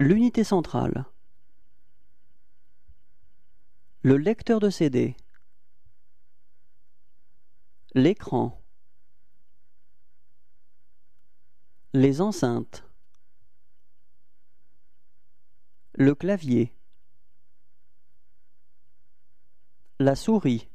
l'unité centrale, le lecteur de CD, l'écran, les enceintes, le clavier, la souris,